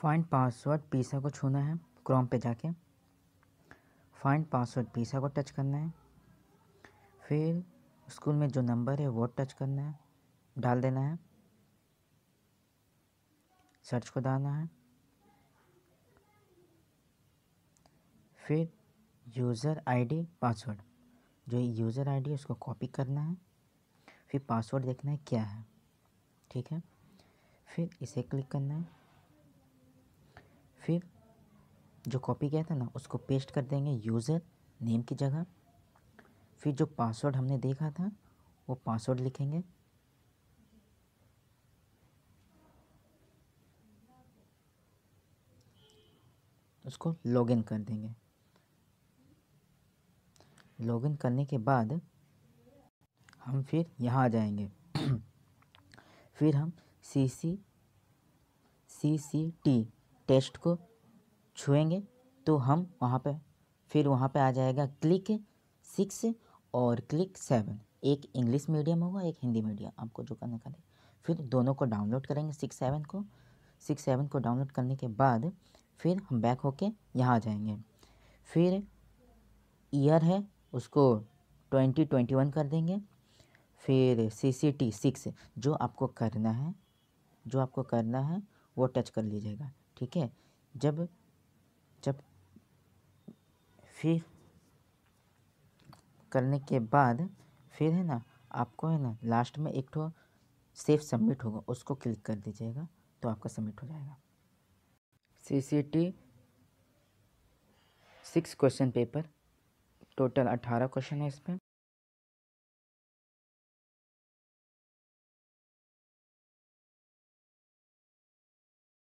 find password पीसा को छूना है क्रोम पे जाके फाइंड पासवर्ड पीसा को टच करना है फिर स्कूल में जो नंबर है वो टच करना है डाल देना है सर्च को डालना है फिर यूज़र आईडी पासवर्ड जो यूज़र आईडी है उसको कॉपी करना है फिर पासवर्ड देखना है क्या है ठीक है फिर इसे क्लिक करना है फिर जो कॉपी किया था ना उसको पेस्ट कर देंगे यूज़र नेम की जगह फिर जो पासवर्ड हमने देखा था वो पासवर्ड लिखेंगे उसको लॉगिन कर देंगे लॉगिन करने के बाद हम फिर यहाँ आ जाएंगे फिर हम सी सी सी सी टी टेस्ट को छुएंगे तो हम वहाँ पे फिर वहाँ पे आ जाएगा क्लिक सिक्स और क्लिक सेवन एक इंग्लिश मीडियम होगा एक हिंदी मीडियम आपको जो करना करें फिर दोनों को डाउनलोड करेंगे सिक्स सेवन को सिक्स सेवन को डाउनलोड करने के बाद फिर हम बैक होके यहाँ आ जाएंगे फिर ईयर है उसको ट्वेंटी ट्वेंटी वन कर देंगे फिर सी सी टी सिक्स जो आपको करना है जो आपको करना है वो टच कर लीजिएगा ठीक है जब जब फिर करने के बाद फिर है ना आपको है ना लास्ट में एक ठो सेफ सबमिट होगा उसको क्लिक कर दीजिएगा तो आपका सबमिट हो जाएगा C C T six question paper total अट्ठारह क्वेश्चन है इसमें